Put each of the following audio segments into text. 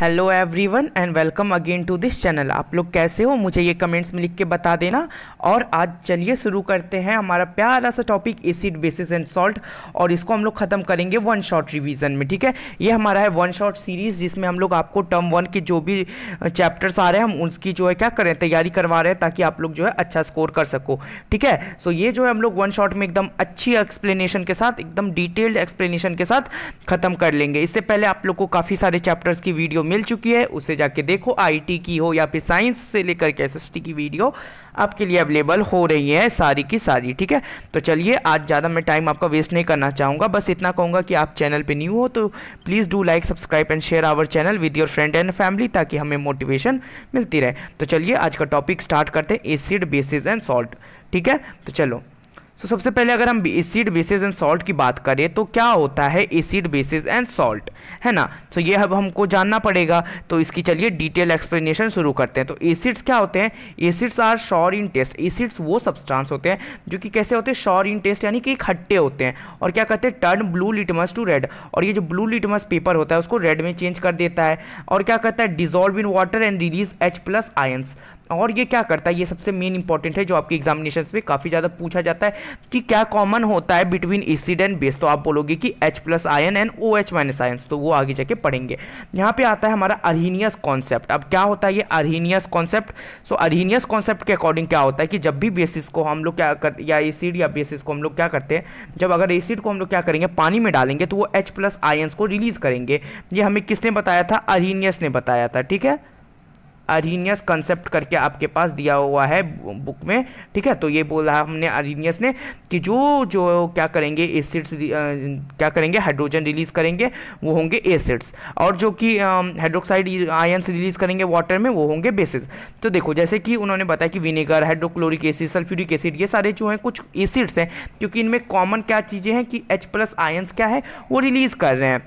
hello everyone and welcome again to this channel आप लोग कैसे हो मुझे ये कमेंट्स में लिख के बता देना और आज चलिए शुरू करते हैं हमारा प्यारा सा topic acid bases and salt और इसको हम लोग ख़त्म करेंगे वन शॉट रिवीजन में ठीक है ये हमारा है वन शॉट सीरीज़ जिसमें हम लोग आपको टर्म वन के जो भी चैप्टर्स आ रहे हैं हम उसकी जो है क्या करें तैयारी करवा रहे हैं ताकि आप लोग जो है अच्छा स्कोर कर सको ठीक है सो ये जो है हम लोग वन शॉट में एकदम अच्छी एक्सप्लेनेशन के साथ एकदम डिटेल्ड एक्सप्लेनेशन के साथ ख़त्म कर लेंगे इससे पहले आप लोग को काफ़ी सारे चैप्टर्स की वीडियो मिल चुकी है उसे जाके देखो आईटी की हो या फिर साइंस से लेकर के एस की वीडियो आपके लिए अवेलेबल हो रही है सारी की सारी ठीक है तो चलिए आज ज़्यादा मैं टाइम आपका वेस्ट नहीं करना चाहूँगा बस इतना कहूँगा कि आप चैनल पे न्यू हो तो please do like subscribe and share our channel with your friend and family ताकि हमें मोटिवेशन मिलती रहे तो चलिए आज का टॉपिक स्टार्ट करते हैं एसिड बेसिस एंड सॉल्ट ठीक है तो चलो सो so, सबसे पहले अगर हम एसिड बेसिस एंड सॉल्ट की बात करें तो क्या होता है एसिड बेसिस एंड सॉल्ट है ना सो so, ये अब हमको जानना पड़ेगा तो इसकी चलिए डिटेल एक्सप्लेनेशन शुरू करते हैं तो एसिड्स क्या होते हैं acids are sour in taste acids वो सब्सटेंस होते हैं जो कि कैसे होते हैं शॉर इन टेस्ट यानी कि खट्टे होते हैं और क्या कहते हैं turn blue litmus to red और ये जो ब्लू लिटमस पेपर होता है उसको रेड में चेंज कर देता है और क्या कहता है dissolve in water and release H plus ions और ये क्या करता है ये सबसे मेन इंपॉर्टेंट है जो आपके एग्जामिनेशन में काफ़ी ज़्यादा पूछा जाता है कि क्या कॉमन होता है बिटवीन एसिड एंड बेस तो आप बोलोगे कि H plus ion and O H minus ion तो वो आगे जाके पढ़ेंगे यहाँ पे आता है हमारा अरहीनियस कॉन्सेप्ट अब क्या होता है ये Arrhenius concept so Arrhenius concept के अकॉर्डिंग क्या होता है कि जब भी बेसिस को हम लोग क्या कर या एसिड या बेसिस को हम लोग क्या करते हैं जब अगर एसिड को हम लोग क्या करेंगे पानी में डालेंगे तो वो एच प्लस आयन्स को रिलीज़ करेंगे ये हमें किसने बताया था अरहीनियस ने बताया था ठीक है अरिनियस कंसेप्ट करके आपके पास दिया हुआ है बुक में ठीक है तो ये बोला हमने अरिनियस ने कि जो जो क्या करेंगे एसिड्स क्या करेंगे हाइड्रोजन रिलीज करेंगे वो होंगे एसिड्स और जो कि हाइड्रोक्साइड आयन्स रिलीज करेंगे वाटर में वो होंगे बेसिस तो देखो जैसे कि उन्होंने बताया कि vinegar hydrochloric acid sulphuric acid ये सारे जो हैं कुछ एसिड्स हैं क्योंकि इनमें कॉमन क्या चीज़ें हैं कि एच प्लस आयन्स क्या है वो रिलीज़ कर रहे हैं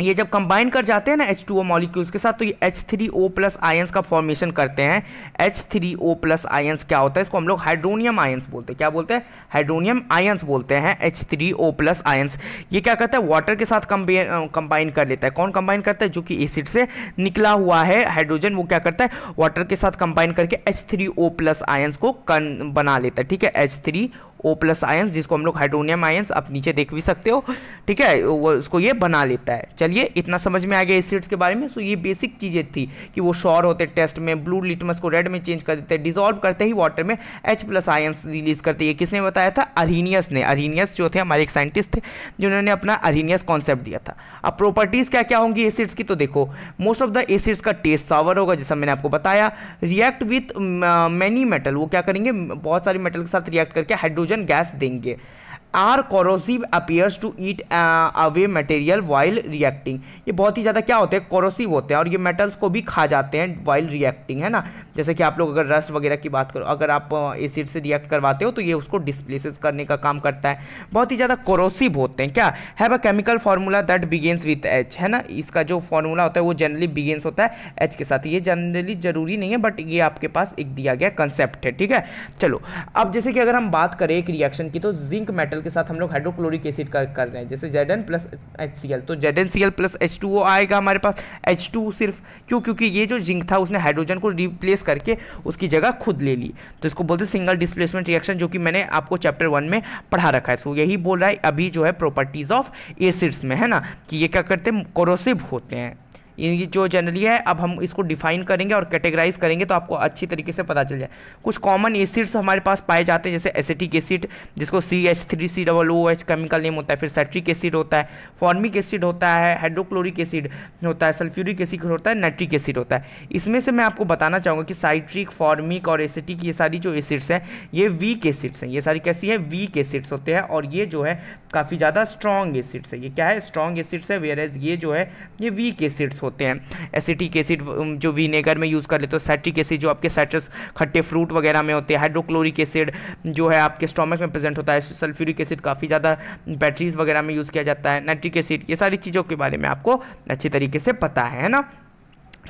ये जब कंबाइन कर जाते हैं ना एच टू ओ मॉलिक्यूल्स के साथ तो ये H three O plus ions का फॉर्मेशन करते हैं H three O plus ions क्या होता है इसको हम लोग हाइड्रोनियम आयंस बोलते हैं क्या बोलते हैं हाइड्रोनियम आयंस बोलते हैं H three O plus ions ये क्या करता है वाटर के साथ कंबाइन कर लेता है कौन कंबाइन करता है जो कि एसिड से निकला हुआ है हाइड्रोजन वो क्या करता है वाटर के साथ कंबाइन करके H three O plus ions को बना लेता है ठीक है H three O plus ions जिसको हम लोग हाइड्रोनियम आयंस आप नीचे देख भी सकते हो ठीक है वो उसको ये बना लेता है चलिए इतना समझ में आ गया एसिड्स के बारे में सो ये बेसिक चीज़ें थी कि वो शॉर होते टेस्ट में ब्लू लिटमस को रेड में चेंज कर देते हैं डिजॉल्व करते ही वाटर में एच प्लस आयंस रिलीज करते ये किसने बताया था अरिनियस ने अरिनियस जो थे हमारे एक साइंटिस्ट थे जिन्होंने अपना अरिनियस कॉन्सेप्ट दिया था अब प्रॉपर्टीज़ क्या क्या होंगी एसिड्स की तो देखो मोस्ट ऑफ द एसिड्स का टेस्ट सावर होगा जैसा मैंने आपको बताया रिएक्ट विथ मैनी मेटल वो क्या करेंगे बहुत सारे मेटल के साथ रिएक्ट करके हाइड्रोजन हाइड्रोजन गैस देंगे are corrosive appears to eat away material while reacting ये बहुत ही ज़्यादा क्या होते हैं कोरोसिव होते हैं और ये मेटल्स को भी खा जाते हैं वाइल रिएक्टिंग है ना जैसे कि आप लोग अगर रस्ट वगैरह की बात करो अगर आप एसिड uh, से रिएक्ट करवाते हो तो ये उसको डिस्प्लेसेस करने का काम करता है बहुत ही ज़्यादा कोरोसिव होते हैं क्या have a chemical formula that begins with H है ना इसका जो फार्मूला होता है वो जनरली बिगेन्स होता है एच के साथ ये जनरली ज़रूरी नहीं है बट ये आपके पास एक दिया गया कंसेप्ट है ठीक है चलो अब जैसे कि अगर हम बात करें एक रिएक्शन की तो जिंक मेटल के साथ हम लोग हाइड्रोक्लोरिक एसिड का कर रहे हैं जैसे Z N plus H C L तो Z N C L plus H two O आएगा हमारे पास एच टू सिर्फ क्यों क्योंकि ये जो जिंक था उसने हाइड्रोजन को रिप्लेस करके उसकी जगह खुद ले ली तो इसको बोलते सिंगल डिस्प्लेसमेंट रिएक्शन जो कि मैंने आपको चैप्टर वन में पढ़ा रखा है सो यही बोल रहा है अभी जो है प्रॉपर्टीज़ ऑफ एसिड्स में है ना कि ये क्या करते हैं कोरोसिव होते हैं इनकी जो जनरली है अब हम इसको डिफाइन करेंगे और कैटेगराइज करेंगे तो आपको अच्छी तरीके से पता चल जाए कुछ कॉमन एसिड्स हमारे पास पाए जाते हैं जैसे एसिटिक एसिड जिसको C H three C double O H chemical name होता है फिर सेट्रिक एसिड होता है फॉर्मिक एसिड होता है हाइड्रोक्लोरिक एसिड होता है सल्फ्यूरिक एसिड होता है नाइट्रिक एसिड होता है इसमें से मैं आपको बताना चाहूँगा कि साइट्रिक फॉर्मिक और एसिटिक ये सारी जो एसिड्स हैं ये वीक एसिड्स हैं ये सारी कैसी है वीक एसिड्स होते हैं और ये जो है काफ़ी ज़्यादा स्ट्रॉन्ग एसिड्स है ये क्या है स्ट्रॉन्ग एसिड्स है वेयर एज ये जो है ये वीक एसिड्स होते होते हैं एसिटिक एसिड जो विनेगर में यूज़ कर लेते हो सैट्रिक एसिड जो आपके सैट्रस खट्टे फ्रूट वगैरह में होते हैं हाइड्रोक्लोरिक एसिड जो है आपके स्टोमक में प्रेजेंट होता है सल्फ्यूरिक एसिड काफ़ी ज़्यादा बैटरीज वगैरह में यूज़ किया जाता है नाइट्रिक एसिड ये सारी चीज़ों के बारे में आपको अच्छी तरीके से पता है ना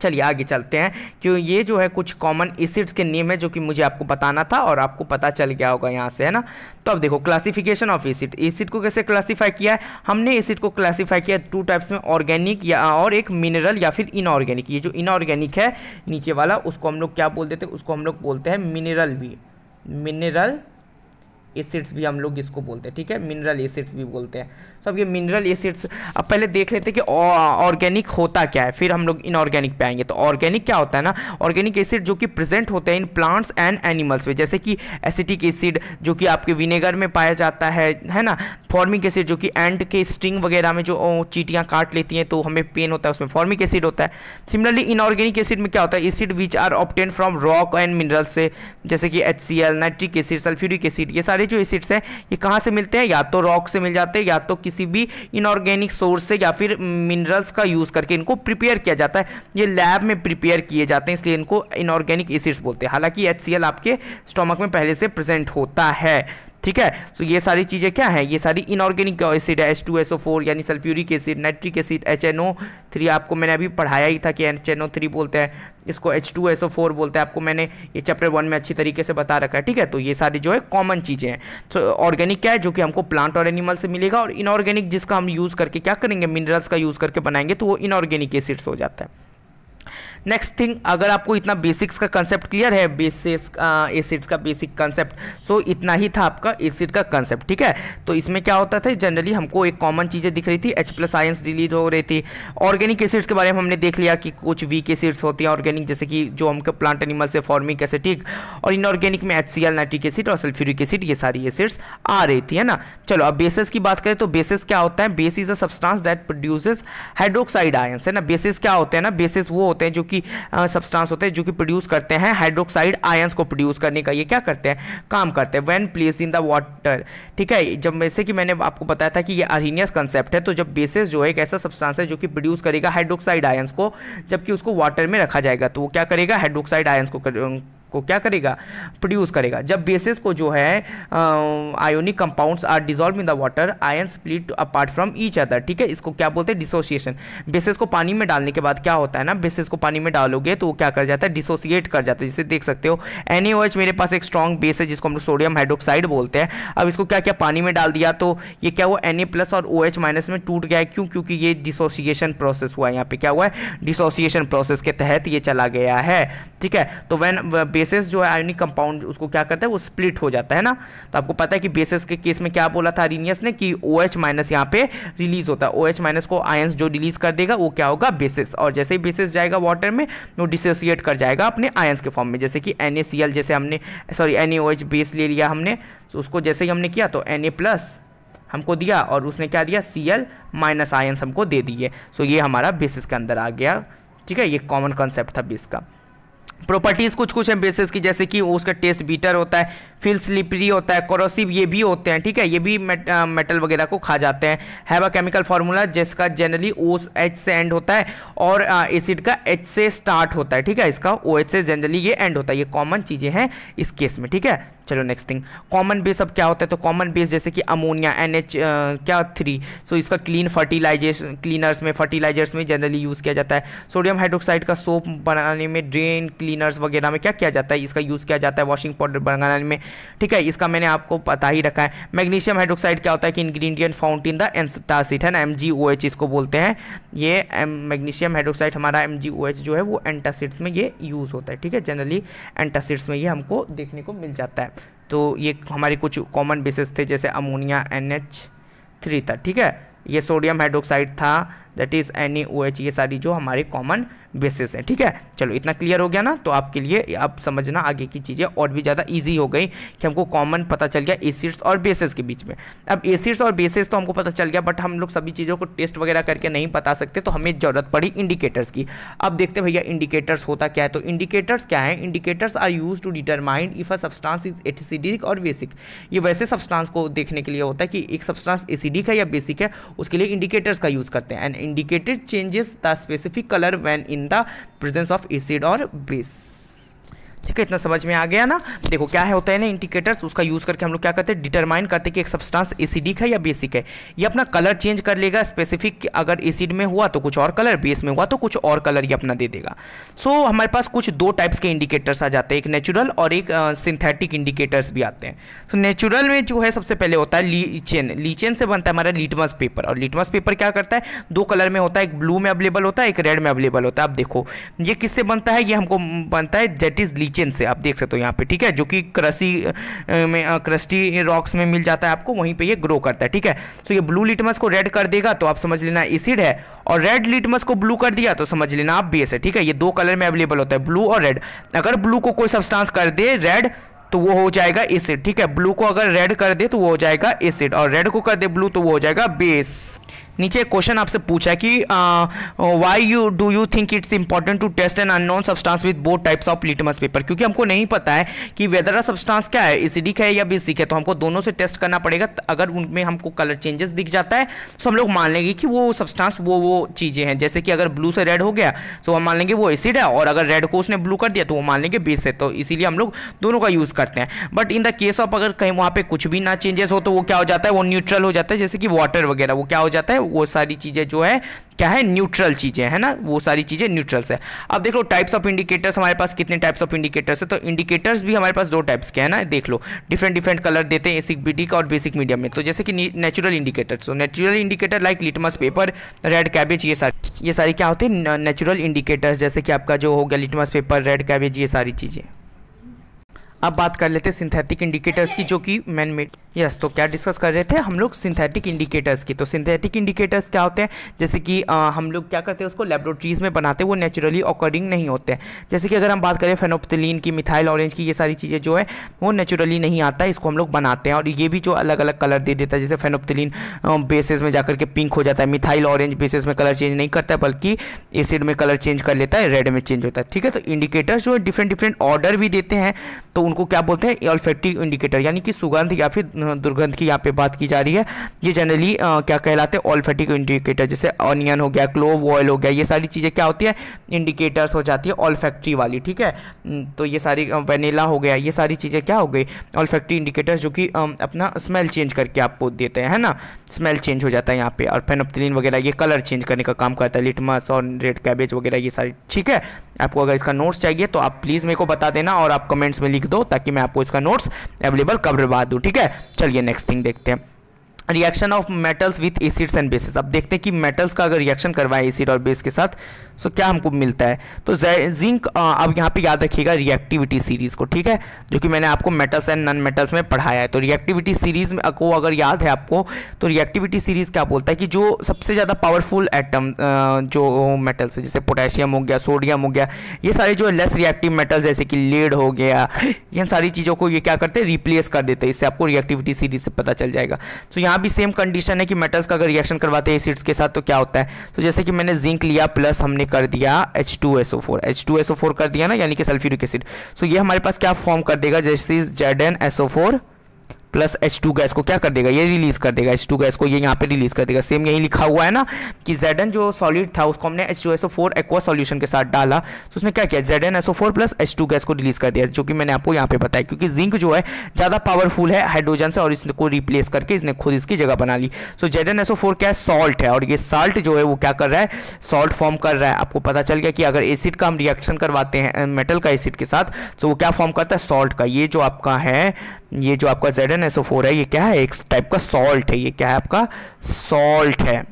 चलिए आगे चलते हैं क्यों ये जो है कुछ कॉमन एसिड्स के नेम है जो कि मुझे आपको बताना था और आपको पता चल गया होगा यहाँ से है ना तो अब देखो क्लासिफिकेशन ऑफ एसिड एसिड को कैसे क्लासिफाई किया है हमने एसिड को क्लासिफाई किया टू टाइप्स में ऑर्गेनिक या और एक मिनरल या फिर इनऑर्गेनिक ये जो इनऑर्गेनिक है नीचे वाला उसको हम लोग क्या बोल देते उसको हम लोग बोलते हैं मिनरल भी मिनरल एसिड्स भी हम लोग इसको बोलते हैं ठीक है मिनरल एसिड्स भी बोलते हैं तो अब ये मिनरल एसिड्स अब पहले देख लेते हैं कि ऑर्गेनिक होता क्या है फिर हम लोग इनऑर्गेनिक पे आएंगे तो ऑर्गेनिक क्या होता है ना ऑर्गेनिक एसिड जो कि प्रेजेंट होते हैं इन प्लांट्स एंड एनिमल्स में जैसे कि एसिटिक एसिड जो कि आपके विनेगर में पाया जाता है है ना फॉर्मिक एसिड जो कि एंड के स्टिंग वगैरह में जो चीटियाँ काट लेती हैं तो हमें पेन होता है उसमें फॉर्मिक एसिड होता है सिमिलरली इनऑर्गेनिक एसिड में क्या होता है acid which are obtain from rock and minerals से जैसे कि H nitric acid sulphuric acid ये सारे सारे जो एसिड्स हैं ये कहाँ से मिलते हैं या तो रॉक से मिल जाते हैं या तो किसी भी इनऑर्गेनिक सोर्स से या फिर मिनरल्स का यूज़ करके इनको प्रिपेयर किया जाता है ये लैब में प्रिपेयर किए जाते हैं इसलिए इनको इनऑर्गेनिक एसिड्स बोलते हैं हालांकि एच आपके स्टोमक में पहले से प्रेजेंट होता है ठीक है तो ये सारी चीज़ें क्या है ये सारी इनऑर्गेनिक एसिड है S two S O four यानी sulphuric acid nitric acid H N O three आपको मैंने अभी पढ़ाया ही था कि एच एन ओ थ्री बोलते हैं इसको H two S O four बोलते हैं आपको मैंने ये चैप्टर वन में अच्छी तरीके से बता रखा है ठीक है तो ये सारी जो है कॉमन चीज़ें हैं तो ऑर्गेनिक क्या है जो कि हमको प्लांट और एनिमल से मिलेगा और इनऑर्गेनिक जिसका हम यूज़ करके क्या करेंगे मिनरल्स का यूज़ करके बनाएंगे तो वो इनऑर्गेनिक एसिड्स हो जाता है नेक्स्ट थिंग अगर आपको इतना बेसिक्स का कंसेप्ट क्लियर है बेसिस एसिड्स का बेसिक कंसेप्ट सो इतना ही था आपका एसिड का कंसेप्ट ठीक है तो इसमें क्या होता था जनरली हमको एक कॉमन चीज़ें दिख रही थी एच प्लस आयंस रिलीज हो रही थी ऑर्गेनिक एसिड्स के बारे में हमने देख लिया कि कुछ वीक एसिड्स होती हैं ऑर्गेनिक जैसे कि जो हमको प्लांट एनिमल से फॉर्मिक ठीक और इनऑर्गेनिक में H C L nitric acid और सल्फ्यूरिक एसिड ये सारी एसिड्स आ रही थी है ना चलो अब बेसिस की बात करें तो बेसिस क्या होता है base is a substance that produces hydroxide ions है ना बेसिस क्या होते हैं ना बेसिस वो होते हैं जो की सब्सटेंस होते हैं जो कि प्रोड्यूस करते हैं हाइड्रोक्साइड आयंस को प्रोड्यूस करने का ये क्या करते हैं काम करते हैं when place in the water ठीक है जब वैसे कि मैंने आपको बताया था कि ये अरहीनियस कंसेप्ट है तो जब बेसिस जो है एक ऐसा सब्सटेंस है जो कि प्रोड्यूस करेगा हाइड्रोक्साइड आयंस को जबकि उसको वाटर में रखा जाएगा तो वो क्या करेगा हाइड्रोक्साइड आयंस को कर, को क्या करेगा प्रोड्यूस करेगा जब बेसिस को जो है ionic compounds are dissolve in the water ion split apart from each other ठीक है इसको क्या बोलते हैं डिसोसिएशन बेसिस को पानी में डालने के बाद क्या होता है ना बेसिस को पानी में डालोगे तो वो क्या कर जाता है डिसोसिएट कर जाता है जिसे देख सकते हो एन मेरे पास एक स्ट्रॉन्ग बेस है जिसको हम लोग सोडियम हाइड्रोक्साइड बोलते हैं अब इसको क्या क्या पानी में डाल दिया तो ये क्या हुआ एन और ओ OH माइनस में टूट गया क्यों क्योंकि ये डिसोसिएशन प्रोसेस हुआ है यहाँ पे क्या हुआ है डिसोसिएशन प्रोसेस के तहत ये चला गया है ठीक है तो वैन बेसिस जो है आयोनिक कंपाउंड उसको क्या करता है वो स्प्लिट हो जाता है ना तो आपको पता है कि बेसिस के केस में क्या बोला था अरिनियस ने कि ओ एच माइनस यहाँ पे रिलीज होता है ओ एच माइनस को आयंस जो रिलीज कर देगा वो क्या होगा बेसिस और जैसे ही बेसिस जाएगा वाटर में वो डिसोसिएट कर जाएगा अपने आयंस के फॉर्म में जैसे कि एन जैसे हमने सॉरी एन बेस ले लिया हमने तो उसको जैसे ही हमने किया तो एन प्लस हमको दिया और उसने क्या दिया सी एल माइनस आयंस हमको दे दिए सो ये हमारा बेसिस के अंदर आ गया ठीक है ये कॉमन कॉन्सेप्ट था बेस का प्रॉपर्टीज़ कुछ कुछ हैं बेसिस की जैसे कि उसका टेस्ट बीटर होता है फिल स्लिपरी होता है क्रोसिव ये भी होते हैं ठीक है ये भी मेट, आ, मेटल वगैरह को खा जाते हैं हैव अ केमिकल फार्मूला जिसका जनरली ओ एच से एंड होता है और एसिड का एच से स्टार्ट होता है ठीक है इसका ओ एच से जनरली ये एंड होता है ये कॉमन चीज़ें हैं इस केस में ठीक है चलो नेक्स्ट थिंग कॉमन बेस अब क्या होता है तो कॉमन बेस जैसे कि अमोनिया एन एच क्या थ्री सो so, इसका क्लीन फर्टिलाइजेशन क्लीनर्स में फर्टिलाइजर्स में जनरली यूज़ किया जाता है सोडियम हाइड्रोक्साइड का सोप बनाने में ड्रेन क्लीनर्स वगैरह में क्या किया जाता है इसका यूज़ किया जाता है वॉशिंग पाउडर बनाने में ठीक है इसका मैंने आपको पता ही रखा है मैग्नीशियम हाइड्रोक्साइड क्या होता है कि ingredient found in the antacid है ना एम जी ओ एच इसको बोलते हैं ये मैग्नीशियम हाइड्रोक्साइड हमारा एम जी ओ एच जो है वो एंटासिड्स में ये यूज़ होता है ठीक है जनरली एंटासिड्स में ये हमको देखने को मिल जाता है तो ये हमारे कुछ कॉमन बेसिस थे जैसे अमोनिया एन एच थ्री था ठीक है ये सोडियम हाइड्रोक्साइड था that is N O H ये सारी जो हमारे कॉमन बेसिस हैं ठीक है चलो इतना क्लियर हो गया ना तो आपके लिए आप समझना आगे की चीज़ें और भी ज़्यादा ईजी हो गई कि हमको कॉमन पता चल गया एसिड्स और बेसिस के बीच में अब एसिड्स और बेसिस तो हमको पता चल गया बट हम लोग सभी चीज़ों को टेस्ट वगैरह करके नहीं बता सकते तो हमें ज़रूरत पड़ी इंडिकेटर्स की अब देखते भैया इंडिकेटर्स होता क्या है तो इंडिकेटर्स क्या है indicators are use to determined if a substance is acidic और बेसिक ये वैसे सब्सटांस को देखने के लिए होता है कि एक सब्सटांस एसिडिक है या बेसिक है उसके लिए इंडिकेटर्स का यूज़ करते हैं and indicated changes the specific color when in the presence of acid or base ठीक है इतना समझ में आ गया ना देखो क्या है होता है ना इंडिकेटर्स उसका यूज़ करके हम लोग क्या करते हैं डिटरमाइन करते हैं कि एक सब्सटेंस एसिडिक है या बेसिक है ये अपना कलर चेंज कर लेगा स्पेसिफिक अगर एसिड में हुआ तो कुछ और कलर बेस में हुआ तो कुछ और कलर ये अपना दे देगा सो so, हमारे पास कुछ दो टाइप्स के इंडिकेटर्स आ जाते हैं एक नेचुरल और एक सिंथेटिक इंडिकेटर्स भी आते हैं सो so, नेचुरल में जो है सबसे पहले होता है लीचेन लीचेन से बनता है हमारा लिटमस पेपर और लिटमस पेपर क्या करता है दो कलर में होता है एक ब्लू में अवेलेबल होता है एक रेड में अवेलेबल होता है आप देखो ये किससे बनता है ये हमको बनता है जेट इज़ लीचेन से आप देख सकते हो यहाँ पे ठीक है जो कि क्रसी में क्रस्टी रॉक्स में मिल जाता है आपको वहीं पे ये ग्रो करता है ठीक है सो ये ब्लू लिटमस को रेड कर देगा तो आप समझ लेना एसिड है और रेड लिटमस को ब्लू कर दिया तो समझ लेना आप बेस है ठीक है ये दो कलर में अवेलेबल होता है ब्लू और रेड अगर ब्लू को कोई सब्सटांस कर दे रेड तो वो हो जाएगा एसिड ठीक है ब्लू को अगर रेड कर दे तो वो हो जाएगा एसिड और रेड को कर दे ब्लू तो वो हो जाएगा बेस नीचे क्वेश्चन आपसे पूछा है कि why you do you think it's important to test an unknown substance with both types of litmus paper क्योंकि हमको नहीं पता है कि वेदर अ सब्सटेंस क्या है एसिडिक है या बेसिक है तो हमको दोनों से टेस्ट करना पड़ेगा अगर उनमें हमको कलर चेंजेस दिख जाता है तो हम लोग मान लेंगे कि वो सब्सटेंस वो वो चीज़ें हैं जैसे कि अगर ब्लू से रेड हो गया तो हम मान लेंगे वो एसिड है और अगर रेड को उसने ब्लू कर दिया तो वो मान लेंगे बेस है तो इसीलिए हम लोग दोनों का यूज़ करते हैं but in the case of अगर कहीं वहाँ पर कुछ भी ना चेंजेस हो तो वो क्या हो जाता है वो न्यूट्रल हो जाता है जैसे कि वाटर वगैरह वो क्या हो जाता है वो सारी चीज़ें जो है क्या है न्यूट्रल चीज़ें है ना वो सारी चीज़ें न्यूट्रल्स है अब देख लो टाइप्स ऑफ इंडिकेटर्स हमारे पास कितने टाइप्स ऑफ इंडिकेटर्स है तो इंडिकेटर्स भी हमारे पास दो टाइप्स के हैं ना देख लो डिफरेंट डिफरेंट कलर देते हैं एसिक बीडी का और बेसिक मीडियम में तो जैसे कि नेचुरल इंडिकेटर्स तो natural indicator like litmus paper red cabbage ये सारी ये सारी क्या होती है नेचुरल इंडिकेटर्स जैसे कि आपका जो हो गया लिटमस पेपर रेड कैबेज ये सारी चीज़ें अब बात कर लेते हैं सिंथेटिक इंडिकेटर्स की जो कि मैन मेड यस तो क्या डिस्कस कर रहे थे हम लोग सिंथेटिक इंडिकेटर्स की तो सिंथेटिक इंडिकेटर्स क्या होते हैं जैसे कि आ, हम लोग क्या करते हैं उसको लेबोरेटरीज में बनाते हैं वो नेचुरली ऑकरिंग नहीं होते हैं जैसे कि अगर हम बात करें फेनोपथिलीन की मिथाइल ऑरेंज की ये सारी चीज़ें जो है वो नेचुरली नहीं आता है इसको हम लोग बनाते हैं और ये भी जो अलग अलग कलर दे देता है जैसे फेनोपथिलीन बेसिस में जाकर के पिंक हो जाता है मिथाइल ऑरेंज बेसिस में कलर चेंज नहीं करता है बल्कि एसिड में कलर चेंज कर लेता है रेड में चेंज होता है ठीक है तो इंडिकेटर्स जो है डिफरेंट डिफरेंट ऑर्डर भी देते हैं तो उनको क्या बोलते हैं ऑल्फेक्टिव इंडिकेटर यानी कि सुगंध या फिर दुर्गंध की यहाँ पे बात की जा रही है ये जनरली क्या कहलाते हैं ऑल्फेटिक इंडिकेटर जैसे ऑनियन हो गया क्लोव ऑयल हो गया ये सारी चीज़ें क्या होती है इंडिकेटर्स हो जाती है ऑल्फेक्ट्री वाली ठीक है तो ये सारी वेनेला हो गया ये सारी चीज़ें क्या हो गई ऑल्फेक्ट्री इंडिकेटर्स जो कि अपना स्मेल चेंज करके आपको देते हैं है ना स्मेल चेंज हो जाता है यहाँ पे और फेनोप्थिलिन वगैरह ये कलर चेंज करने का काम करता है लिटमस और रेड कैबेज वगैरह ये सारी ठीक है आपको अगर इसका नोट्स चाहिए तो आप प्लीज़ मेरे को बता देना और आप कमेंट्स में लिख दो ताकि मैं आपको इसका नोट्स अवेलेबल करवा दूँ ठीक है चलिए नेक्स्ट थिंग देखते हैं reaction of metals with acids and bases अब देखते हैं कि मेटल्स का अगर रिएक्शन करवाएं एसिड और बेस के साथ सो क्या हमको मिलता है तो जिंक अब यहाँ पे याद रखिएगा रिएक्टिविटी सीरीज़ को ठीक है जो कि मैंने आपको मेटल्स एंड नॉन मेटल्स में पढ़ाया है तो रिएक्टिविटी सीरीज़ में को अगर याद है आपको तो रिएक्टिविटी सीरीज़ क्या बोलता है कि जो सबसे ज़्यादा पावरफुल एटम जो मेटल्स है जैसे पोटेशियम हो गया सोडियम हो गया ये सारे जो लेस रिएक्टिव मेटल्स जैसे कि लेड हो गया इन सारी चीज़ों को ये क्या करते हैं रिप्लेस कर देते हैं इससे आपको रिएक्टिविटी सीरीज़ से पता चल जाएगा तो यहाँ भी सेम कंडीशन है कि मेटल्स का अगर रिएक्शन करवाते हैं एसिड्स के साथ तो क्या होता है तो जैसे कि मैंने जिंक लिया प्लस हमने कर दिया H two S O four H two S O four कर दिया ना यानी कि सल्फ्यूरिक एसिड सो ये हमारे पास क्या फॉर्म कर देगा जैसे Z N S O four plus H two gas को क्या कर देगा ये रिलीज कर देगा एच टू गैस को ये यहाँ पे रिलीज कर देगा सेम यही लिखा हुआ है ना कि जेड जो सॉलिड था उसको हमने H two S O four aqua solution के साथ डाला तो उसने क्या किया Z N S O four plus H two gas को रिलीज कर दिया जो कि मैंने आपको यहाँ पे बताया क्योंकि जिंक जो है ज़्यादा पावरफुल है हाइड्रोजन से और इसको रिप्लेस करके इसने खुद इसकी जगह बना ली सो Z N S O four क्या सॉल्ट है और ये साल्ट जो है वो क्या कर रहा है सॉल्ट फॉर्म कर रहा है आपको पता चल गया कि अगर एसिड का हम रिएक्शन करवाते हैं मेटल का एसिड के साथ तो वो क्या फॉर्म करता है सॉल्ट का ये जो आपका है ये जो आपका जेड एन है ये क्या है एक टाइप का सॉल्ट है ये क्या है आपका सॉल्ट है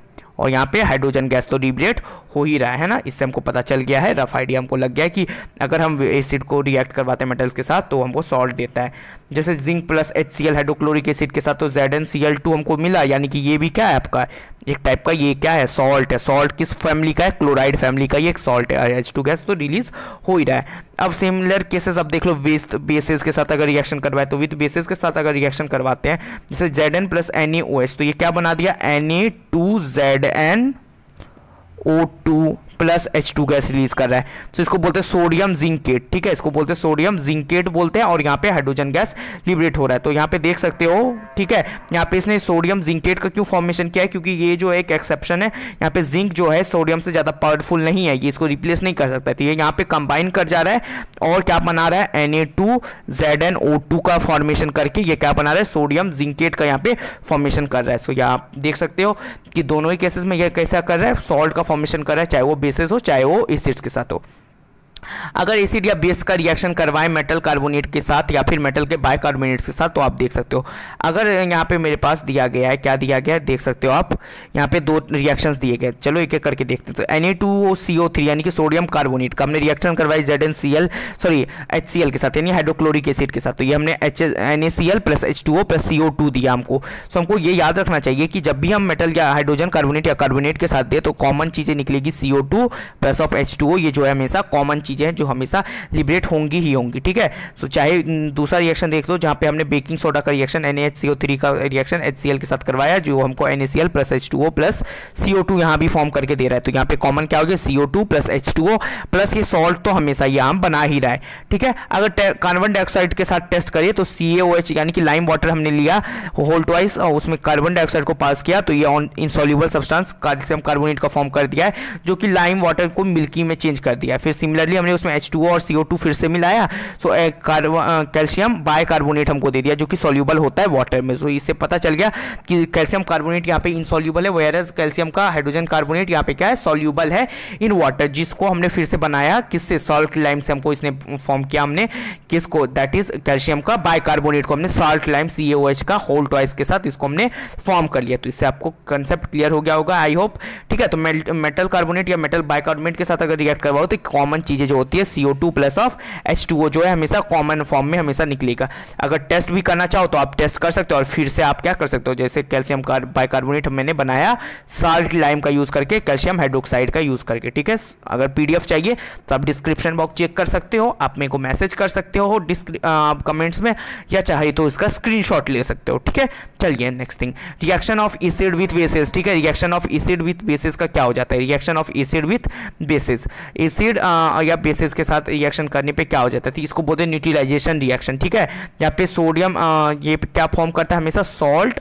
और यहाँ पे हाइड्रोजन गैस तो रिब्रेट हो ही रहा है ना इससे हमको पता चल गया है रफ आइडिया हमको लग गया है कि अगर हम एसिड को रिएक्ट करवाते हैं मेटल्स के साथ तो हमको सॉल्ट देता है जैसे zinc plus H C L hydrochloric acid के साथ तो Z N C L two हमको मिला यानी कि ये भी क्या है आपका एक टाइप का ये क्या है सॉल्ट है सॉल्ट किस फैमिली का है क्लोराइड फैमिली का ये एक सॉल्ट है एच टू गैस तो रिलीज हो ही रहा है अब सिमिलर केसेस अब देख लो वेस्ट बेसिस के साथ अगर रिएक्शन करवाए तो विथ बेसिस के साथ अगर रिएक्शन करवाते हैं जैसे Z N plus N A O S तो ये क्या बना दिया N A two Z N O2 plus H two gas release कर रहा है तो इसको बोलते हैं सोडियम जिंकेट ठीक है इसको बोलते हैं सोडियम जिंकेट बोलते हैं और यहाँ पे हाइड्रोजन गैस लिबरेट हो रहा है तो यहाँ पे देख सकते हो ठीक है यहाँ पे इसने सोडियम जिंकेट का क्यों फॉर्मेशन किया है क्योंकि ये जो एक एक्सेप्शन है यहाँ पे जिंक जो है सोडियम से ज़्यादा पावरफुल नहीं है ये इसको रिप्लेस नहीं कर सकता तो ये यहाँ पे कंबाइन कर जा रहा है और क्या बना रहा है N A two Z N O two का फॉर्मेशन करके ये क्या बना रहा है सोडियम जिंकेट का यहाँ पे फॉर्मेशन कर रहा है सो यहाँ देख सकते हो कि दोनों ही केसेस में यह कैसा कर रहा है सॉल्ट का फॉर्मेशन कर रहा है चाहे वो बेसिस हो चाहे वो एसिड्स के साथ हो अगर एसिड या बेस का रिएक्शन करवाएं मेटल कार्बोनेट के साथ या फिर मेटल के बाइकार्बोनेट के साथ तो आप देख सकते हो अगर यहाँ पे मेरे पास दिया गया है क्या दिया गया है देख सकते हो आप यहाँ पे दो रिएक्शंस दिए गए चलो एक एक करके देखते तो N A two O C O three यानी कि सोडियम कार्बोनेट का हमने रिएक्शन करवाई Z N C L sorry H C L के साथ यानी हाइड्रोक्लोरिक एसिड के साथ तो ये हमने H N A C L plus H two O plus C O two दिया हमको सो तो हमको ये याद रखना चाहिए कि जब भी हम मेटल या हाइड्रोजन कार्बोनेट या कार्बोनेट के साथ दें तो कॉमन चीज़ें निकलेगी C O two plus of H two O ये जो है हमेशा कॉमन चीज़ें हैं जो हमेशा लिबरेट होंगी ही होंगी ठीक है तो चाहे दूसरा रिएक्शन देख लो जहाँ पे हमने बेकिंग सोडा का रिएक्शन एन का रिएक्शन एच के साथ करवाया जो हमको N plus H plus C O यहाँ भी फॉर्म करके दे रहा है तो यहाँ पे कॉमन क्या हो गया C O plus H plus ये सॉल्ट तो हमेशा ये बना ही रहा है ठीक है अगर कार्बन डाइऑक्साइड के साथ टेस्ट करिए तो सी यानी कि लाइम वाटर हमने लिया होल्ड ट्वाइस और उसमें कार्बन डाइऑक्साइड को पास किया तो ये इनसॉल्यूबल सब्सटेंस कैल्शियम कार्बोनेट का फॉर्म कर दिया है जो कि लाइम वाटर को मिल्की में चेंज कर दिया फिर सिमिलरली हमने उसमें एच टू और सी टू फिर से मिलाया सो कैल्शियम बायकार्बोनेट हमको दे दिया जो कि सोल्यूबल होता है वाटर में सो इससे पता चल गया कि कैल्शियम कार्बोनेट यहाँ पे इनसोल्यूबल है वेयरस कैल्शियम का हाइड्रोजन कार्बोनेट यहाँ पे क्या है सोल्यूबल है इन वाटर जिसको हमने फिर से बनाया किससे सॉल्ट लाइम से हमको इसने फॉर्म किया हमने किसको दैट इज कैल्शियम का बायकार्बोनेट को हमने सॉल्ट लाइम सी का होल टॉइस के साथ इसको हमने फॉर्म कर लिया तो इससे आपको कंसेप्ट क्लियर हो गया होगा आई होप ठीक है तो मेटल कार्बोनेट या मेटल बायकार्बोनेट के साथ अगर रिएक्ट करवाओ तो कॉमन चीज़ जो होती है C O two plus of H two O जो है हमेशा कॉमन फॉर्म में हमेशा निकलेगा अगर टेस्ट भी करना चाहो तो आप टेस्ट कर सकते हो और फिर से आप क्या कर सकते हो जैसे कैल्शियम बाइकार्बोनेट मैंने बनाया साल्ट लाइम का यूज़ करके कैल्शियम हाइड्रोक्साइड का यूज़ करके ठीक है अगर पी चाहिए तो आप डिस्क्रिप्शन बॉक्स चेक कर सकते हो आप मेरे को मैसेज कर सकते हो आप कमेंट्स में या चाहे तो इसका स्क्रीनशॉट ले सकते हो ठीक है चलिए next thing reaction of acid with bases ठीक है reaction of acid with bases का क्या हो जाता है reaction of acid with bases acid या बेसिस के साथ रिएक्शन करने पे क्या हो जाता है तो इसको बोलते हैं न्यूट्रलाइजेशन रिएक्शन ठीक है यहाँ पे सोडियम ये क्या फॉर्म करता है हमेशा सॉल्ट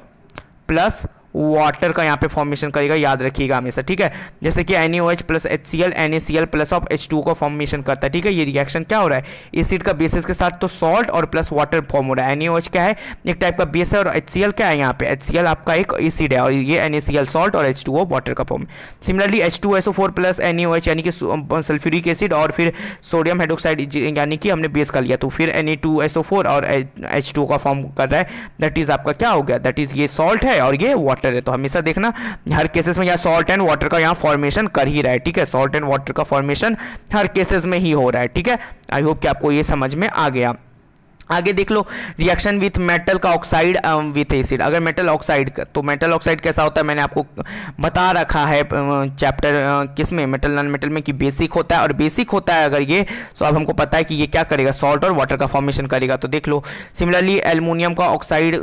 प्लस वाटर का यहाँ पे फॉर्मेशन करेगा याद रखिएगा हमेशा ठीक है जैसे कि N O H plus H C L N A C L plus of H two का फॉर्मेशन करता है ठीक है ये रिएक्शन क्या हो रहा है एसिड का बेसिस के साथ तो सॉल्ट और प्लस वाटर फॉर्म हो रहा है एन ओ एच क्या है एक टाइप का बेस है और एच सी एल क्या है यहाँ पे एच सी एल आपका एक एसिड है और ये N A C L salt और एच टू ओ वाटर का form similarly H two S O four plus N O H यानी कि सल्फ्यूरिक एसिड और फिर सोडियम हाइड्रोक्साइड यानी कि हमने बेस कर लिया तो फिर N A two S O four और एच टू का फॉर्म कर रहा है दैट इज़ आपका क्या हो गया दैट इज़ ये सॉल्ट है और ये वाटर वाटर है तो हमेशा देखना हर केसेस में यहाँ सॉल्ट एंड वाटर का यहाँ फॉर्मेशन कर ही रहा है ठीक है सॉल्ट एंड वाटर का फॉर्मेशन हर केसेस में ही हो रहा है ठीक है आई होप कि आपको ये समझ में आ गया आगे देख लो रिएक्शन विथ मेटल का ऑक्साइड विथ एसिड अगर मेटल ऑक्साइड तो मेटल ऑक्साइड कैसा होता है मैंने आपको बता रखा है चैप्टर किस में मेटल नॉन मेटल में कि बेसिक होता है और बेसिक होता है अगर ये तो अब हमको पता है कि ये क्या करेगा सॉल्ट और वाटर का फॉर्मेशन करेगा तो देख लो सिमिलरली एलमोनियम का ऑक्साइड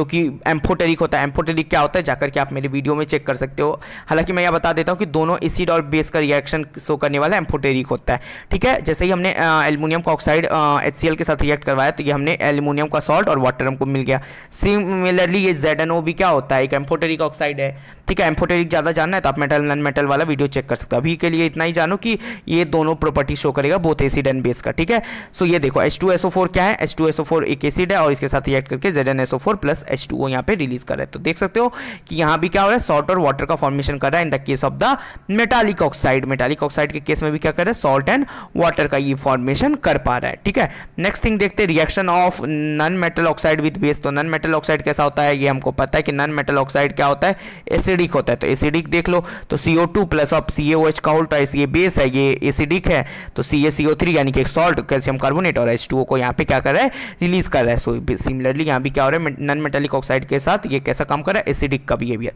जो कि एम्फोटेरिक होता है एम्फोटेरिक क्या होता है जाकर के आप मेरे वीडियो में चेक कर सकते हो हालांकि मैं यह बता देता हूँ कि दोनों एसिड और बेस का रिएक्शन शो करने वाला एम्फोटेरिक होता है ठीक है जैसे ही हमने एलमोनियम का ऑक्साइड एच के साथ रिएक्ट करवाया तो कि हमने एल्यूमिनियम का सॉल्ट और वाटर हमको मिल गया सिमिलरली ये जेड भी क्या होता है एक एम्फोटेरिक ऑक्साइड है ठीक है एम्फोटेरिक ज़्यादा जानना है तो आप मेटल नॉन मेटल वाला वीडियो चेक कर सकते हो अभी के लिए इतना ही जानो कि ये दोनों प्रॉपर्टी शो करेगा बोथ एसिड एंड बेस का ठीक है सो ये देखो H two S O four क्या है H two S O four एक एसिड है और इसके साथ रिएक्ट करके Z N S O four plus H two O यहाँ पे रिलीज कर रहे हैं तो देख सकते हो कि यहाँ भी क्या हो रहा है सॉल्ट और वाटर का फॉर्मेशन कर रहा है in the case of the metallic oxide metallic oxide के केस में भी क्या कर रहा है सॉल्ट एंड वाटर का ये फॉर्मेशन कर पा रहा है ठीक है नेक्स्ट थिंग देखते हैं reaction reaction of non metal oxide with base तो नन मेटल ऑक्साइड कैसा होता है ये हमको पता है कि नन मेटल ऑक्साइड क्या होता है एसिडिक होता है तो एसिडिक देख लो तो C O two plus of C H का उल्टा ट्राइस ये बेस है ये एसिडिक है तो सी ए सी ओ थ्री यानी कि एक सॉल्ट कैल्शियम कार्बोनेट और एच टू ओ को यहाँ पे क्या कर रहा है रिलीज कर रहा है सो सिमिलरली यहाँ भी क्या हो रहा है नन मेटेलिक ऑक्साइड के साथ ये कैसा काम कर रहा है एसिडिक का बिहेवियर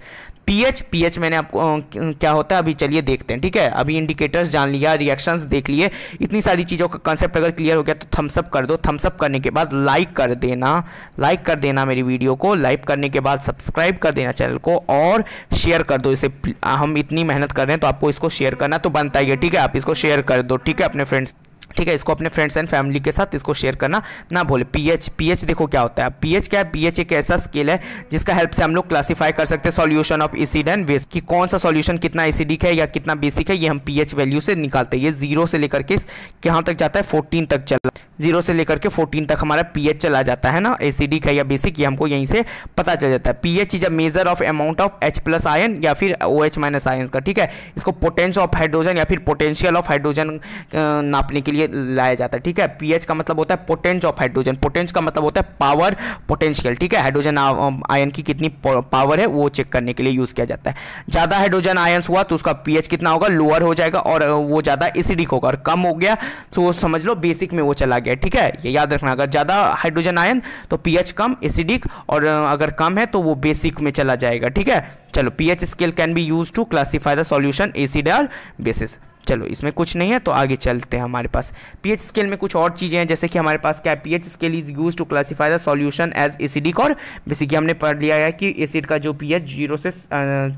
पीएच पीएच मैंने आपको क्या होता है अभी चलिए देखते हैं ठीक है अभी इंडिकेटर्स जान लिया रिएक्शंस देख लिए इतनी सारी चीज़ों का कंसेप्ट अगर क्लियर हो गया तो थम्सअप कर दो थम्सअप करने के बाद लाइक कर देना लाइक कर देना मेरी वीडियो को लाइक करने के बाद सब्सक्राइब कर देना चैनल को और शेयर कर दो इसे हम इतनी मेहनत कर रहे हैं तो आपको इसको शेयर करना तो बनता ही है ठीक है आप इसको शेयर कर दो ठीक है अपने फ्रेंड्स ठीक है इसको अपने फ्रेंड्स एंड फैमिली के साथ इसको शेयर करना ना भूले पीएच पीएच देखो क्या होता है पीएच क्या है पीएच एक ऐसा स्केल है जिसका हेल्प से हम लोग क्लासिफाई कर सकते हैं solution of acid and waste कि कौन सा सॉल्यूशन कितना एसिडिक है या कितना बेसिक है ये हम पीएच वैल्यू से निकालते हैं ये जीरो से लेकर के कहाँ तक जाता है फोर्टीन तक चल जीरो से लेकर के फोर्टीन तक हमारा एच चला जाता है ना एसिडिक है या बेसिक ये हमको यहीं से पता चल जाता है pH is a measure of amount of H plus ion या फिर ओ एच माइनस आयन का ठीक है इसको पोटेंशियल ऑफ हाइड्रोजन या फिर पोटेंशियल ऑफ हाइड्रोजन नापने के लिए लाया जाता है ठीक है पीएच का मतलब होता है पोटेंस ऑफ हाइड्रोजन पोटेंस का मतलब होता है पावर पोटेंशियल ठीक है हाइड्रोजन आयन की कितनी पावर है वो चेक करने के लिए यूज़ किया जाता है ज़्यादा हाइड्रोजन आयन हुआ तो उसका पीएच कितना होगा लोअर हो जाएगा और वो ज़्यादा एसिडिक होगा और कम हो गया तो वो समझ लो बेसिक में वो चला गया ठीक है ये याद रखना अगर ज़्यादा हाइड्रोजन आयन तो पीएच कम एसिडिक और अगर कम है तो वो बेसिक में चला जाएगा ठीक है चलो pH scale can be use to classify the solution acid और बेसिस चलो इसमें कुछ नहीं है तो आगे चलते हैं हमारे पास पीएच स्केल में कुछ और चीज़ें हैं जैसे कि हमारे पास क्या है pH scale is use to classify the solution as acidic और बेसिकली हमने पढ़ लिया है कि एसिड का जो पीएच जीरो से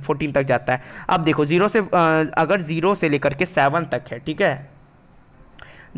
फोर्टीन तक जाता है अब देखो जीरो से अगर जीरो से लेकर के सेवन तक है ठीक है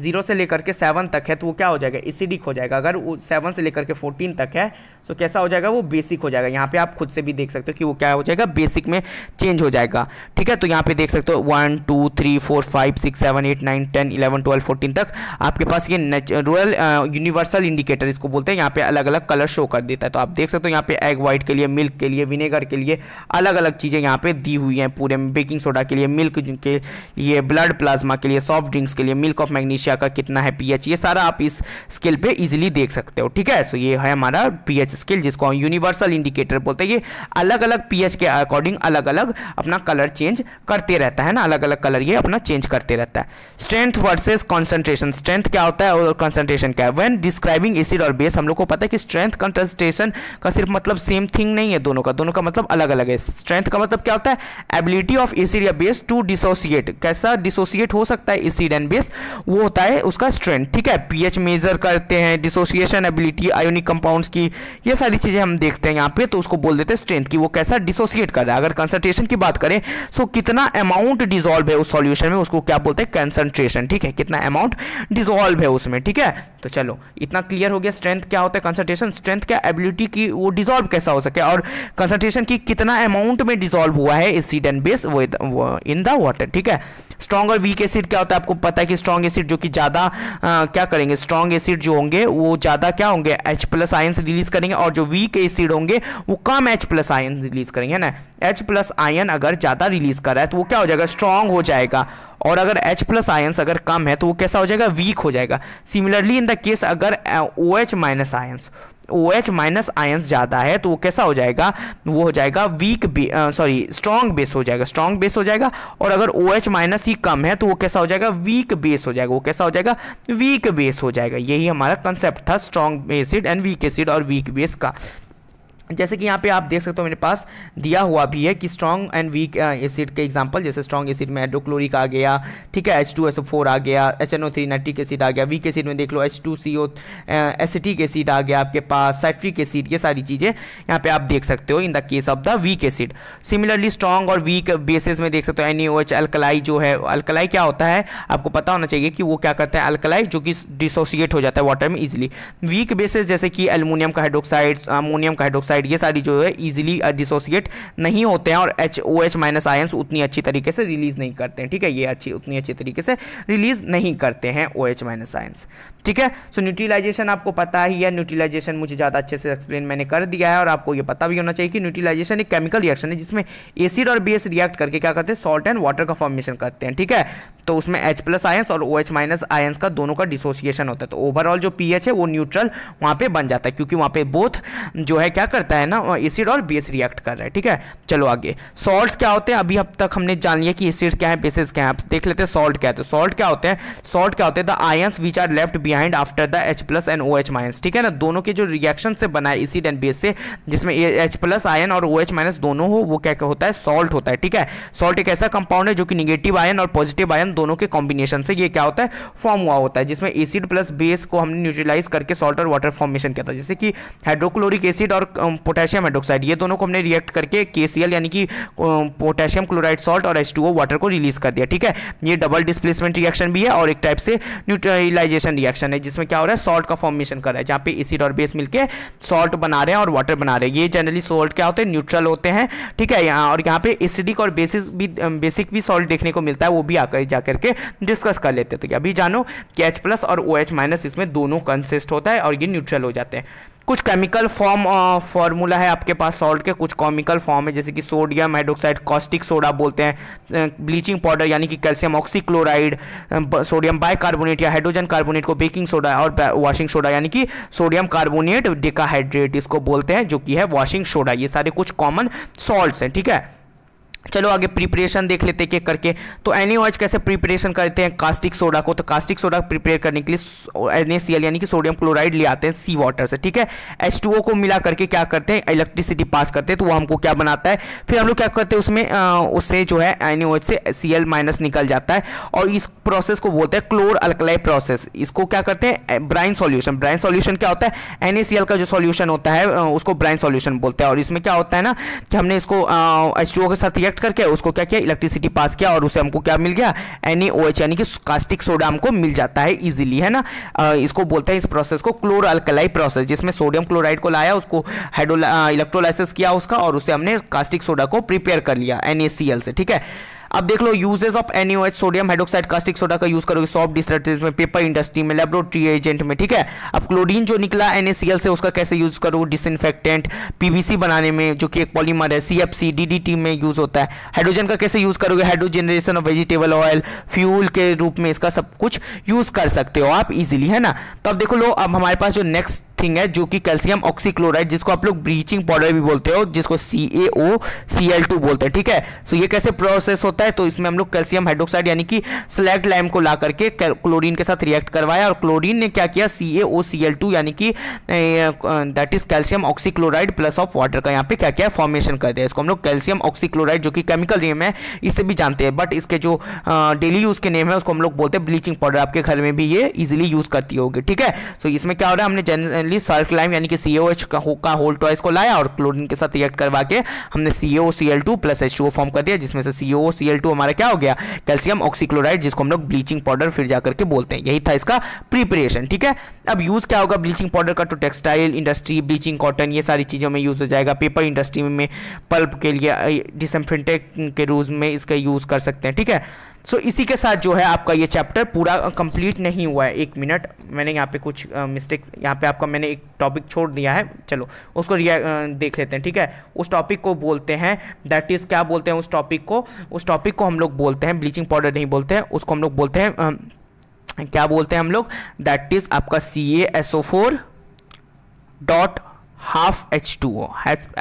जीरो से लेकर के सेवन तक है तो वो क्या हो जाएगा एसिडिक हो जाएगा अगर वो सेवन से लेकर के फोर्टीन तक है तो कैसा हो जाएगा वो बेसिक हो जाएगा यहाँ पे आप खुद से भी देख सकते हो कि वो क्या हो जाएगा बेसिक में चेंज हो जाएगा ठीक है तो यहाँ पे देख सकते हो one two three four five six seven eight nine ten eleven twelve fourteen तक आपके पास ये नेचुरल यूनिवर्सल इंडिकेटर इसको बोलते हैं यहाँ पे अलग अलग कलर शो कर देता है तो आप देख सकते हो यहाँ पे एग वाइट के लिए मिल्क के लिए विनेगर के लिए अलग अलग चीज़ें यहाँ पे दी हुई हैं पूरे बेकिंग सोडा के लिए मिल्क के लिए ब्लड प्लाज्मा के लिए सॉफ्ट ड्रिंक्स के लिए मिल्क ऑफ मैग्नीशियम एशिया का कितना है पीएच ये सारा आप इस स्केल पे इजीली देख सकते हो ठीक है सो so, ये है हमारा पीएच स्केल जिसको हम यूनिवर्सल इंडिकेटर बोलते हैं ये अलग अलग पीएच के अकॉर्डिंग अलग अलग अपना कलर चेंज करते रहता है ना अलग अलग कलर ये अपना चेंज करते रहता है स्ट्रेंथ वर्सेज कॉन्सेंट्रेशन स्ट्रेंथ क्या होता है और कॉन्सेंट्रेशन क्या है वेन डिस्क्राइबिंग एसिड और बेस हम लोग को पता है कि स्ट्रेंथ कॉन्सेंट्रेशन का सिर्फ मतलब सेम थिंग नहीं है दोनों का दोनों का मतलब अलग अलग है स्ट्रेंथ का मतलब क्या होता है एबिलिटी ऑफ एसिड या बेस टू डिसोसिएट कैसा डिसोसिएट हो सकता है एसिड एंड बेस वो होता है उसका स्ट्रेंथ ठीक है पीएच मेजर करते हैं डिसोसिएशन एबिलिटी आयोनिक कंपाउंड्स की ये सारी चीज़ें हम देखते हैं यहाँ पे तो उसको बोल देते हैं स्ट्रेंथ की वो कैसा डिसोसिएट कर रहा है अगर कंसनट्रेशन की बात करें सो कितना अमाउंट डिजॉल्व है उस सॉल्यूशन में उसको क्या बोलते हैं कंसनट्रेशन ठीक है कितना अमाउंट डिजॉल्व है उसमें ठीक है तो चलो इतना क्लियर हो गया स्ट्रेंथ क्या होता है कंसनट्रेशन स्ट्रेंथ क्या एबिलिटी की वो डिजॉल्व कैसा हो सके और कंसनट्रेशन की कितना अमाउंट में डिजॉल्व हुआ है इस सीडन बेस इन द वाटर ठीक है स्ट्रॉन्ग और वीक एसिड क्या होता है आपको पता है कि स्ट्रॉन्ग एसिड जो कि ज़्यादा क्या करेंगे स्ट्रॉन्ग एसिड जो होंगे वो ज़्यादा क्या होंगे एच प्लस आयन रिलीज करेंगे और जो वीक एसिड होंगे वो कम एच प्लस आयन रिलीज करेंगे ना एच प्लस आयन अगर ज़्यादा रिलीज कर रहा है तो वो क्या हो जाएगा स्ट्रॉन्ग हो जाएगा और अगर H प्लस आयन अगर कम है तो वो कैसा हो जाएगा वीक हो जाएगा सिमिलरली इन द केस अगर O H minus ions O H minus ions ज़्यादा है तो वो कैसा हो जाएगा वो हो जाएगा वीक बे सॉरी स्ट्रॉन्ग बेस हो जाएगा स्ट्रॉन्ग बेस हो जाएगा और अगर ओ एच माइनस ही कम है तो वो कैसा हो जाएगा वीक बेस हो जाएगा वो कैसा हो जाएगा वीक बेस हो जाएगा यही हमारा कंसेप्ट था strong acid and weak acid और वीक बेस का जैसे कि यहाँ पे आप देख सकते हो मेरे पास दिया हुआ भी है कि स्ट्रॉन्ग एंड वीक एसिड के एग्जांपल जैसे स्ट्रॉन्ग एसिड में हाइड्रोक्लोरिक आ गया ठीक है H two S O four आ गया H N O three nitric acid आ गया वीक एसिड में देख लो H two C O acetic acid आ गया आपके पास साइट्रिक एसिड ये सारी चीज़ें यहाँ पे आप देख सकते हो in the case of the weak acid similarly strong और वीक बेसिस में देख सकते हो एन ओ एच अल्कलाई जो है अल्कलाई क्या होता है आपको पता होना चाहिए कि वो क्या करते हैं अल्कलाई जो कि डिसोसिएट हो जाता है वाटर में ईजिली वीक बेसिस जैसे कि एलमिनियम का हाइड्रोक्साइड अमोनियम का हाइड्रोक्साइड ऑक्साइड ये सारी जो है ईजिली डिसोसिएट नहीं होते हैं और H O H minus ions उतनी अच्छी तरीके से रिलीज़ नहीं करते हैं ठीक है ये अच्छी उतनी अच्छी तरीके से रिलीज़ नहीं करते हैं ओ एच माइनस आयंस ठीक है सो न्यूट्रिलाइजेशन आपको पता ही है न्यूट्रिलाइजेशन मुझे ज़्यादा अच्छे से एक्सप्लेन मैंने कर दिया है और आपको ये पता भी होना चाहिए कि न्यूट्रिलाइजेशन एक केमिकल रिएक्शन है जिसमें एसिड और बेस रिएक्ट करके क्या करते हैं सॉल्ट एंड वाटर का फॉर्मेशन करते हैं ठीक है तो उसमें एच प्लस आयंस और ओ एच माइनस आयंस का दोनों का डिसोसिएशन होता है तो ओवरऑल जो पीएच है वो न्यूट्रल वहाँ पे बन जाता है क्योंकि वहाँ पे बोथ जो है क्या करते करता है ना एसिड और बेस रिएक्ट कर रहा है ठीक है चलो आगे सॉल्ट क्या होते हैं अभी अब तक हमने जान लिया कि एसिड क्या है बेसिस क्या है आप देख लेते हैं सॉल्ट क्या है तो सॉल्ट क्या होते हैं सॉल्ट क्या होते हैं the ions which are left behind after the H plus and O H minus ठीक है ना दोनों के जो रिएक्शन से बना है एसिड एंड बेस से जिसमें एच प्लस आयन और ओ एच माइनस दोनों हो वो क्या क्या होता है सॉल्ट होता है ठीक है सॉल्ट एक ऐसा कंपाउंड है जो कि निगेटिव आयन और पॉजिटिव आयन दोनों के कॉम्बिनेशन से ये क्या होता है फॉर्म हुआ होता है जिसमें एसिड प्लस बेस को हमने न्यूट्रलाइज करके सॉल्ट और वाटर फॉर्मेशन किया था जैसे कि हाइड्रोक्लोरिक एसिड और um, पोटेशियम हाइड्रोक्साइड ये दोनों को हमने रिएक्ट करके के यानी कि पोटेशियम क्लोराइड सॉल्ट और एच वाटर को रिलीज कर दिया ठीक है ये डबल डिस्प्लेसमेंट रिएक्शन भी है और एक टाइप से न्यूट्रलाइजेशन रिएक्शन है जिसमें क्या हो रहा है सॉल्ट का फॉर्मेशन कर रहा है जहाँ पे एसिड और बेस मिलकर सॉल्ट बना रहे हैं और वाटर बना रहे हैं ये जनरली सॉल्ट क्या होते हैं न्यूट्रल होते हैं ठीक है यहाँ और यहाँ पे एसिडिक और बेसिस भी बेसिक भी सॉल्ट देखने को मिलता है वो भी आकर जा करके डिस्कस कर लेते हैं तो अभी जानो के एच प्लस और ओ एच माइनस इसमें दोनों कंसिस्ट होता है और ये न्यूट्रल हो जाते हैं कुछ केमिकल फॉर्म फॉर्मूला है आपके पास सॉल्ट के कुछ केमिकल फॉर्म है जैसे कि सोडियम हाइड्रोक्साइड कॉस्टिक सोडा बोलते हैं ब्लीचिंग पाउडर यानी कि कैल्शियम ऑक्सीक्लोराइड सोडियम बाइकार्बोनेट या हाइड्रोजन कार्बोनेट को बेकिंग सोडा और वॉशिंग सोडा यानी कि सोडियम कार्बोनेट डेकाहाइड्रेट इसको बोलते हैं जो कि है वॉशिंग सोडा ये सारे कुछ कॉमन सॉल्ट हैं ठीक है चलो आगे प्रिपरेशन देख लेते हैं करके तो एनी ऑयज कैसे प्रिपरेशन करते हैं कास्टिक सोडा को तो कास्टिक सोडा प्रिपेयर करने के लिए एन यानी कि सोडियम क्लोराइड ले आते हैं सी वाटर से ठीक है एच को मिला करके क्या करते हैं इलेक्ट्रिसिटी पास करते हैं तो वो हमको क्या बनाता है फिर हम लोग क्या करते हैं उसमें आ, उससे जो है एनी से सी माइनस निकल जाता है और इस प्रोसेस को बोलते हैं क्लोर अल्कलाई प्रोसेस इसको क्या करते हैं ब्राइन सोल्यूशन ब्राइन सोल्यूशन क्या होता है एन का जो सोल्यूशन होता है उसको ब्राइन सोल्यूशन बोलते हैं और इसमें क्या होता है ना कि हमने इसको एच के साथ रिएक्ट करके उसको क्या किया इलेक्ट्रिसिटी पास किया और उसे हमको क्या मिल गया एन e यानी कि कास्टिक सोडा हमको मिल जाता है ईजिली है ना इसको बोलते हैं इस प्रोसेस को क्लोर अल्कलाई प्रोसेस जिसमें सोडियम क्लोराइड को लाया उसको हाइड्रोला इलेक्ट्रोलाइसिस किया उसका और उसे हमने कास्टिक सोडा को प्रिपेयर कर लिया एन से ठीक है अब देख लो uses of H sodium hydroxide caustic soda का यूज करोगे सॉफ्ट डिस्ट्रेटेज में पेपर इंडस्ट्री में लेबोरेटरी एजेंट में ठीक है अब क्लोरीन जो निकला एनएसीएल से उसका कैसे यूज करोगे डिसइनफेक्टेंट पीवीसी बनाने में जो कि एक पॉलीमर है सीएफसी डीडीटी में यूज होता है हाइड्रोजन का कैसे यूज करोगे hydrogenation of vegetable oil fuel के रूप में इसका सब कुछ यूज कर सकते हो आप इजिली है ना तो अब देखो लो अब हमारे पास जो नेक्स्ट थिंग है जो कि कैल्शियम ऑक्सीक्लोराइड जिसको आप लोग ब्रीचिंग पाउडर भी बोलते हो जिसको सी ए ओ सी एल टू बोलते हैं ठीक है सो ये कैसे प्रोसेस होता होता है तो इसमें हम लोग कैल्शियम हाइड्रोक्साइड यानी कि स्लैग लाइम को ला करके क्लोरीन के साथ रिएक्ट करवाया और क्लोरीन ने क्या किया सी ए ओ सी एल टू यानी कि that is calcium oxychloride plus of water का यहाँ पे क्या क्या फॉर्मेशन कर दिया इसको हम लोग कैल्शियम ऑक्सीक्लोराइड जो कि केमिकल नेम है इसे भी जानते हैं बट इसके जो डेली यूज़ के नेम है उसको हम लोग बोलते हैं ब्लीचिंग पाउडर आपके घर में भी ये इजिली यूज़ करती होगी ठीक है सो so, इसमें क्या हो रहा है हमने जनरली सल्क लाइम यानी कि सी ओ एच का होल टॉइस को लाया और क्लोरीन के साथ रिएक्ट करवा के हमने C O C L two plus H two O form कर दिया जिसमें से सी ओ सी टू हमारा क्या हो गया कैल्शियम ऑक्सीक्लोराइड जिसको हम लोग ब्लीचिंग पाउडर फिर जाकर के बोलते हैं यही था इसका प्रिपरेशन ठीक है अब यूज़ क्या होगा ब्लीचिंग पाउडर का to textile industry bleaching cotton ये सारी चीज़ों में यूज़ हो जाएगा पेपर इंडस्ट्री में पल्प के लिए डिसम्फिनटेक के रूज में इसका यूज़ कर सकते हैं ठीक है सो so, इसी के साथ जो है आपका ये चैप्टर पूरा कंप्लीट नहीं हुआ है एक मिनट मैंने यहाँ पे कुछ मिस्टेक यहाँ पे आपका मैंने एक टॉपिक छोड़ दिया है चलो उसको देख लेते हैं ठीक है उस टॉपिक को बोलते हैं दैट इज़ क्या बोलते हैं उस टॉपिक को उस टॉपिक को हम लोग बोलते हैं ब्लीचिंग पाउडर नहीं बोलते हैं उसको हम लोग बोलते हैं क्या बोलते हैं हम लोग दैट इज़ आपका C A S O four dot half H two O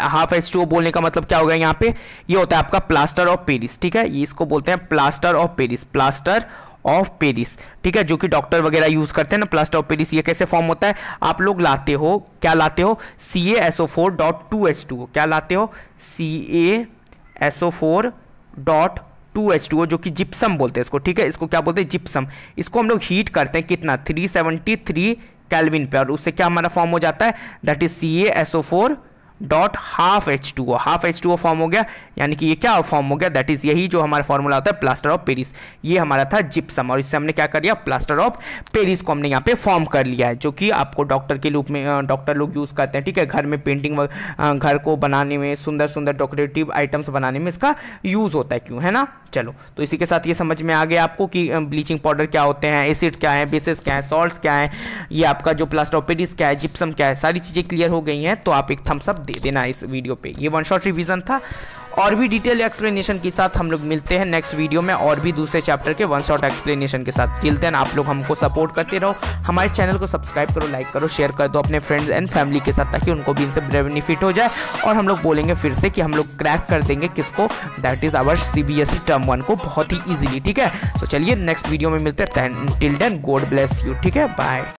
half H two O बोलने का मतलब क्या होगा यहाँ पे ये होता है आपका प्लास्टर ऑफ पेरिस ठीक है ये इसको बोलते हैं plaster of Paris plaster of Paris ठीक है जो कि डॉक्टर वगैरह यूज करते हैं ना प्लास्टर ऑफ पेरिस ये कैसे फॉर्म होता है आप लोग लाते हो क्या लाते हो C S O four dot two H two क्या लाते हो C S O four dot two H two जो कि जिप्सम बोलते हैं इसको ठीक है इसको क्या बोलते हैं जिप्सम इसको हम लोग हीट करते हैं कितना थ्री सेवेंटी थ्री कैलविन पे और उससे क्या हमारा फॉर्म हो जाता है that is C S O four dot half H two O half H two O form हो गया यानी कि ये क्या फॉर्म हो गया दैट इज़ यही जो हमारा फॉर्मूला होता है प्लास्टर ऑफ पेरिस ये हमारा था जिप्सम और इससे हमने क्या कर लिया प्लास्टर ऑफ पेरिस को हमने यहाँ पे फॉर्म कर लिया है जो कि आपको डॉक्टर के रूप में डॉक्टर लोग यूज़ करते हैं ठीक है घर में पेंटिंग घर को बनाने में सुंदर सुंदर डेकोरेटिव आइटम्स बनाने में इसका यूज़ होता है क्यों है ना चलो तो इसी के साथ ये समझ में आ गया आपको कि ब्लीचिंग पाउडर क्या होते हैं एसिड क्या है बेसिस क्या है सॉल्ट क्या है ये आपका जो प्लास्टर ऑफ पेरिस क्या है जिप्सम क्या है सारी चीज़ें क्लियर हो गई हैं तो आप एक थम्सअप दे देना इस वीडियो पे ये वन शॉट रिवीजन था और भी डिटेल एक्सप्लेनेशन के साथ हम लोग मिलते हैं नेक्स्ट वीडियो में और भी दूसरे चैप्टर के वन शॉट एक्सप्लेनेशन के साथ टिल हैं आप लोग हमको सपोर्ट करते रहो हमारे चैनल को सब्सक्राइब करो लाइक करो शेयर कर दो अपने फ्रेंड्स एंड फैमिली के साथ ताकि उनको भी इनसे बेनिफिट हो जाए और हम लोग बोलेंगे फिर से कि हम लोग क्रैक कर देंगे किसको that is our C B S E term one को बहुत ही ईजिली ठीक है तो चलिए नेक्स्ट वीडियो में मिलते हैं till then God bless you ठीक है बाय